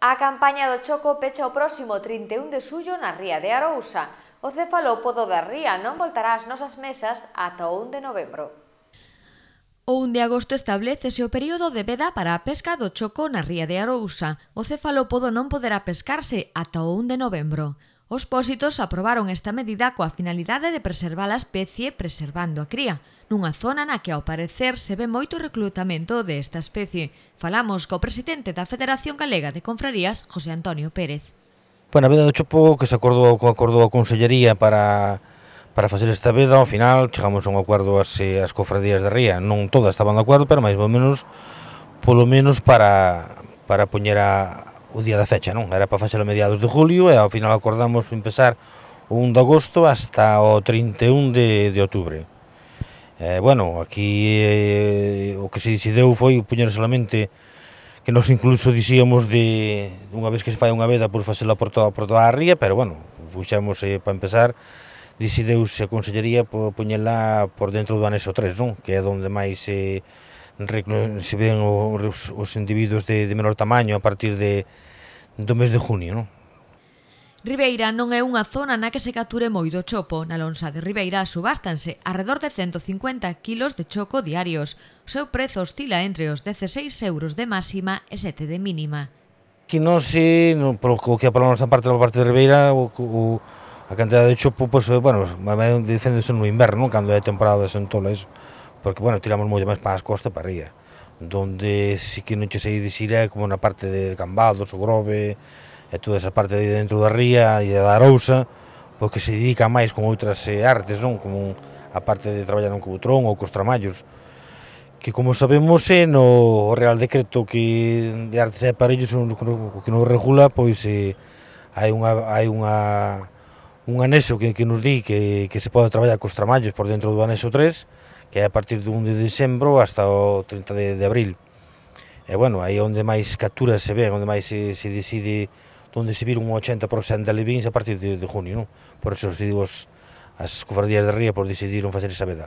A campaña do Choco pecha o próximo 31 de xullo na Ría de Arousa. O cefalópodo da Ría non voltará ás nosas mesas ata o 1 de novembro. O 1 de agosto establecese o período de veda para a pesca do choco na ría de Arousa. O cefalópodo non poderá pescarse ata o 1 de novembro. Os pósitos aprobaron esta medida coa finalidade de preservar a especie preservando a cría, nunha zona na que ao parecer se ve moito reclutamento desta especie. Falamos co presidente da Federación Galega de Confrarías, José Antonio Pérez. Bueno, pois, a veda do chupo que se acordou co acordo a Consellería para para facer esta veda, ao final chegamos a un acordo as, as cofradías de Ría. Non todas estaban de acordo, pero máis ou menos, polo menos para, para poñer a, o día da fecha, non? Era para facelo mediados de julio e ao final acordamos empezar o 1 de agosto hasta o 31 de, de outubro. Eh, bueno, aquí eh, o que se decidiu foi puñer solamente que nos incluso dicíamos de unha vez que se fai unha veda por facela por toda, por toda a ría, pero bueno, puxemos eh, para empezar se a Consellería poñela por dentro do anexo 3, non? Que é onde máis eh, se ven os, os individuos de, de menor tamaño a partir de, do mes de junio, non? Ribeira non é unha zona na que se capture moito chopo. Na lonxa de Ribeira subástanse arredor de 150 kilos de choco diarios. O seu prezo oscila entre os 16 euros de máxima e 7 de mínima. Que non se, non, o que para a nosa parte, da parte de Ribeira, o, o, a cantidad de chopo, pois, pues, bueno, dicendo eso no inverno, cando é temporada de sentola, iso porque, bueno, tiramos moito máis para as costas para ría, donde si que non che sei dicir é como na parte de Cambados, o Grove, e toda esa parte de dentro da ría e da Arousa, porque se dedica máis con outras eh, artes, non? Como a parte de traballar non co ou cos tramallos, que como sabemos é no Real Decreto que de artes e aparellos que non regula, pois eh, hai unha hai unha un anexo que, que nos di que, que se pode traballar cos tramallos por dentro do anexo 3, que é a partir do 1 de decembro hasta o 30 de, de abril. E bueno, aí onde máis capturas se ve, onde máis se, se decide onde se vira un 80% da alevins a partir de, de junio, non? Por eso os digo as cofradías de ría por decidiron facer esa veda.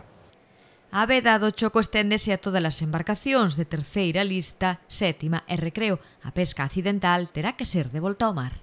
A veda do choco esténdese a todas as embarcacións de terceira lista, sétima e recreo. A pesca accidental terá que ser devolta ao mar.